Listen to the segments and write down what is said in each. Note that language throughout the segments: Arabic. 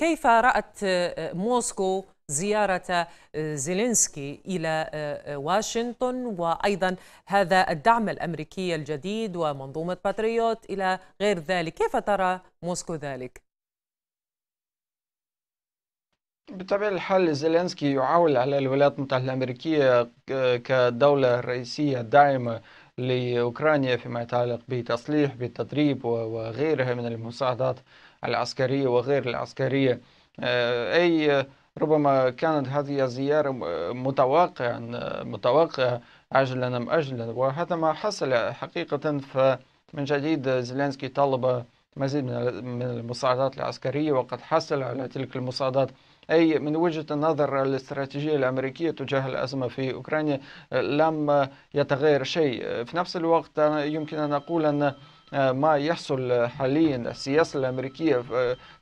كيف رأت آه، موسكو زيارة آه، زيلينسكي إلى آه، واشنطن وأيضا هذا الدعم الأمريكي الجديد ومنظومة باتريوت إلى غير ذلك كيف ترى موسكو ذلك؟ بطبيعة الحال زيلينسكي يعول على الولايات المتحدة الأمريكية كدولة رئيسية داعمة لأوكرانيا فيما يتعلق بتصليح بالتدريب وغيرها من المساعدات العسكرية وغير العسكرية آه، أي ربما كانت هذه الزيارة متوقعة متوقعة عجلا أم أجلا وهذا ما حصل حقيقة فمن جديد زيلينسكي طلب مزيد من المساعدات العسكرية وقد حصل على تلك المساعدات أي من وجهة النظر الاستراتيجية الأمريكية تجاه الأزمة في أوكرانيا آه، لم يتغير شيء آه، في نفس الوقت يمكن أن أقول أن آه، ما يحصل حاليا السياسة الأمريكية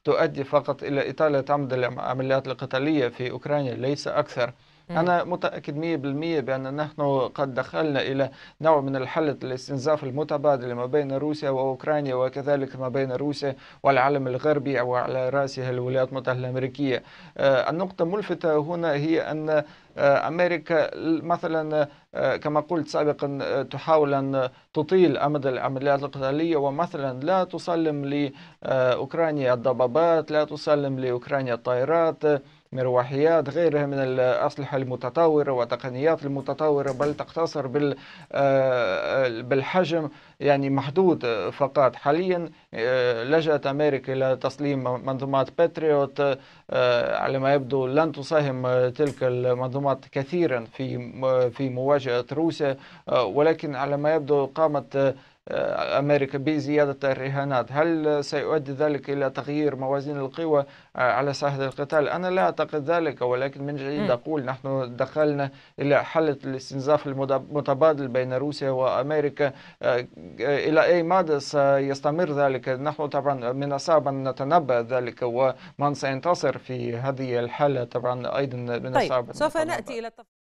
تؤدي فقط إلى إطالة عمد العمليات القتالية في أوكرانيا ليس أكثر أنا متأكد 100% بأن نحن قد دخلنا إلى نوع من الحل الاستنزاف المتبادل ما بين روسيا وأوكرانيا وكذلك ما بين روسيا والعالم الغربي وعلى رأسها الولايات المتحدة الأمريكية آه، النقطة الملفتة هنا هي أن آه، أمريكا مثلا آه، كما قلت سابقا تحاول أن تطيل أمد العمليات القتالية ومثلا لا تسلم لأوكرانيا الضبابات لا تسلم لأوكرانيا الطائرات مروحيات غيرها من الأسلحة المتطورة وتقنيات المتطورة بل تقتصر آه، آه، بالحجم يعني محدود فقط حاليا آه، لجأت أمريكا إلى تسليم منظومات باتريوت على ما يبدو لن تساهم تلك المنظومات كثيرا في في مواجهة روسيا ولكن على ما يبدو قامت آه، أمريكا بزيادة الرهانات هل سيؤدي ذلك إلى تغيير موازين القوى آه، على ساحة القتال أنا لا أعتقد ذلك ولكن من جديد أقول نحن دخلنا إلى حالة الاستنزاف المتبادل بين روسيا وأمريكا آه، إلى أي مدى سيستمر ذلك نحن طبعا من الصعب أن نتنبأ ذلك ومن سينتصر في هذه الحالة طبعا أيضا من الصعب طيب سوف نأتي إلى